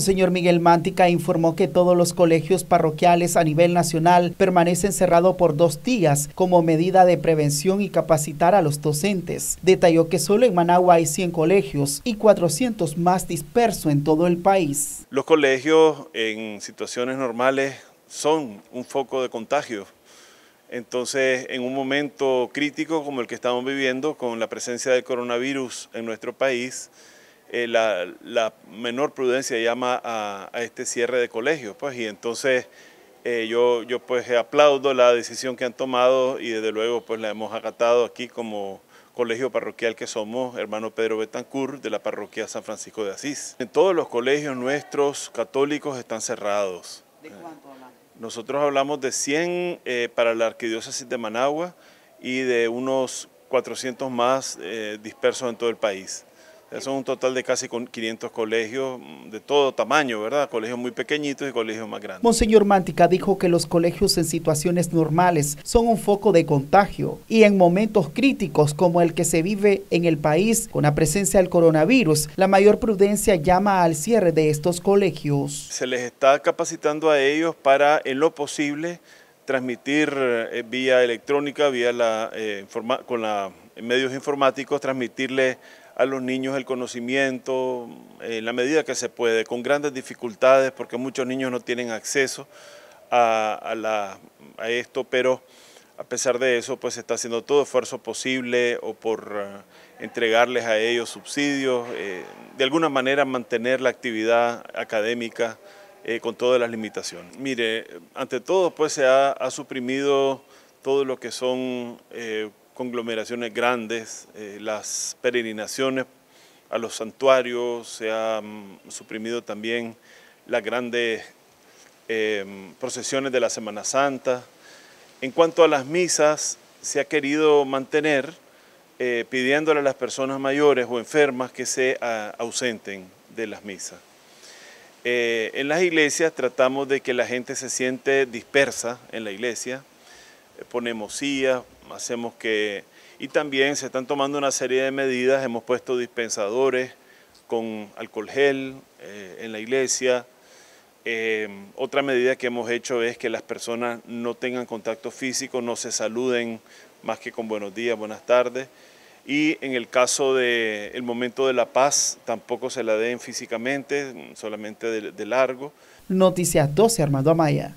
señor Miguel Mántica informó que todos los colegios parroquiales a nivel nacional permanecen cerrados por dos días como medida de prevención y capacitar a los docentes. Detalló que solo en Managua hay 100 colegios y 400 más dispersos en todo el país. Los colegios en situaciones normales son un foco de contagio. Entonces, en un momento crítico como el que estamos viviendo, con la presencia del coronavirus en nuestro país, eh, la, menor prudencia llama a, este cierre de colegios, pues, y entonces eh, yo, yo pues aplaudo la decisión que han tomado y desde luego pues la hemos acatado aquí como colegio parroquial que somos, hermano Pedro Betancourt, de la parroquia San Francisco de Asís. En todos los colegios nuestros católicos están cerrados. ¿De eh, cuánto Nosotros hablamos de 100 para la arquidiócesis de Managua y de unos 400 más dispersos en todo el país. Son un total de casi 500 colegios mm, de todo tamaño, ¿verdad? Colegios muy pequeñitos y colegios más grandes. Monseñor Mántica dijo que los colegios en situaciones normales son un foco de contagio y en momentos críticos como el que se vive en el país con la presencia del coronavirus, la mayor prudencia llama al cierre de estos colegios. Se les está capacitando a ellos para, en lo posible, transmitir eh, vía electrónica, vía la, eh, con los medios informáticos, transmitirles a los niños el conocimiento eh, en la medida que se puede, con grandes dificultades porque muchos niños no tienen acceso a, esto, pero a pesar de eso pues se está haciendo todo esfuerzo posible o por eh, entregarles a ellos subsidios, eh, de alguna manera mantener la actividad académica con todas las limitaciones. Mire, ante todo pues se ha suprimido todo lo que son conglomeraciones grandes, eh, las peregrinaciones a los santuarios, se ha mm, suprimido también las grandes em, procesiones de la Semana Santa. En cuanto a las misas, se ha querido mantener eh, pidiéndole a las personas mayores o enfermas que se ausenten de las misas. Eh, en las iglesias tratamos de que la gente se siente dispersa en la iglesia, ponemos sillas, hacemos que... Y también se están tomando una serie de medidas, hemos puesto dispensadores con alcohol gel eh, en la iglesia. Eh, otra medida que hemos hecho es que las personas no tengan contacto físico, no se saluden más que con buenos días, buenas tardes. Y en el caso del momento de la paz, tampoco se la den físicamente, solamente de, de largo. Noticias 12, Armando Amaya.